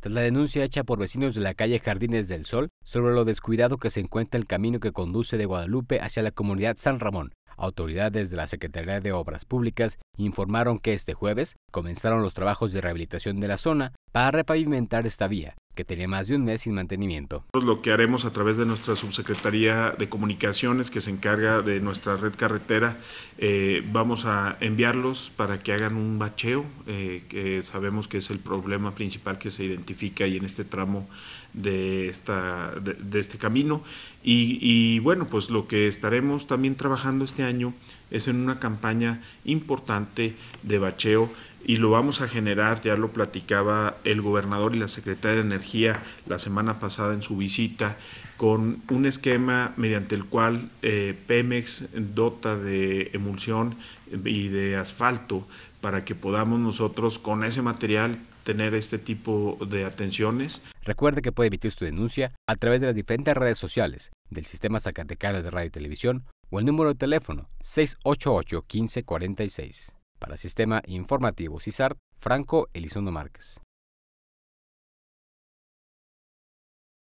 Tras la denuncia hecha por vecinos de la calle Jardines del Sol sobre lo descuidado que se encuentra el camino que conduce de Guadalupe hacia la comunidad San Ramón, autoridades de la Secretaría de Obras Públicas informaron que este jueves comenzaron los trabajos de rehabilitación de la zona para repavimentar esta vía, que tenía más de un mes sin mantenimiento. Lo que haremos a través de nuestra subsecretaría de comunicaciones que se encarga de nuestra red carretera, eh, vamos a enviarlos para que hagan un bacheo, eh, que sabemos que es el problema principal que se identifica ahí en este tramo de, esta, de, este camino. y bueno, pues lo que estaremos también trabajando este año es en una campaña importante de bacheo y lo vamos a generar, ya lo platicaba el gobernador y la secretaria de Energía la semana pasada en su visita, con un esquema mediante el cual eh, Pemex dota de emulsión y de asfalto para que podamos nosotros con ese material tener este tipo de atenciones. Recuerde que puede emitir su denuncia a través de las diferentes redes sociales del Sistema Zacatecano de Radio y Televisión o el número de teléfono 688 1546. Para Sistema Informativo CISART, Franco Elizondo Márquez.